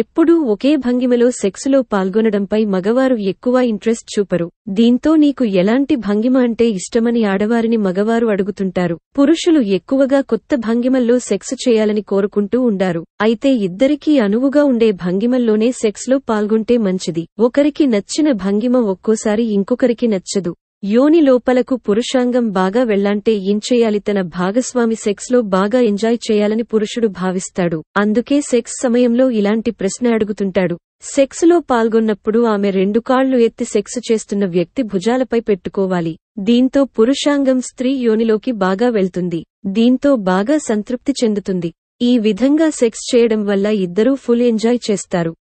ఎప్పుడూ ఒకే భంగిమలో సెక్సులో పాల్గొనడంపై మగవారు ఎక్కువ ఇంట్రెస్ట్ చూపరు దీంతో నీకు ఎలాంటి భంగిమ అంటే ఇష్టమని ఆడవారిని మగవారు అడుగుతుంటారు పురుషులు ఎక్కువగా కొత్త భంగిమల్లో సెక్స్ చేయాలని కోరుకుంటూ ఉండారు అయితే ఇద్దరికీ అనువుగా ఉండే భంగిమల్లోనే సెక్స్లో పాల్గొంటే మంచిది ఒకరికి నచ్చిన భంగిమ ఒక్కోసారి ఇంకొకరికి నచ్చదు యోని లోపలకు పురుషాంగం బాగా వెళ్లాంటే ఏం చేయాలి తన భాగస్వామి సెక్స్లో బాగా ఎంజాయ్ చేయాలని పురుషుడు భావిస్తాడు అందుకే సెక్స్ సమయంలో ఇలాంటి ప్రశ్న అడుగుతుంటాడు సెక్స్లో పాల్గొన్నప్పుడు ఆమె రెండు కాళ్లు ఎత్తి సెక్స్ చేస్తున్న వ్యక్తి భుజాలపై పెట్టుకోవాలి దీంతో పురుషాంగం స్త్రీ యోనిలోకి బాగా వెళ్తుంది దీంతో బాగా సంతృప్తి చెందుతుంది ఈ విధంగా సెక్స్ చేయడం వల్ల ఇద్దరూ ఫుల్ ఎంజాయ్ చేస్తారు